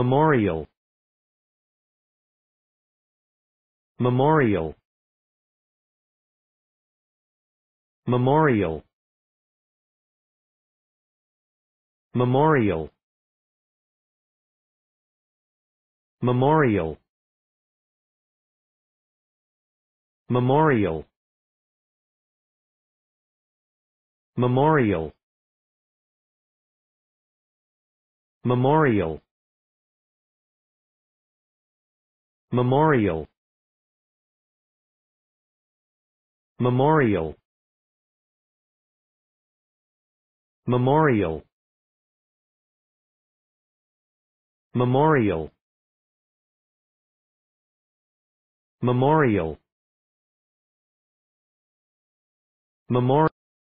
Memorial Memorial Memorial Memorial Memorial Memorial Memorial Memorial Memorial Memorial Memorial Memorial Memorial Memorial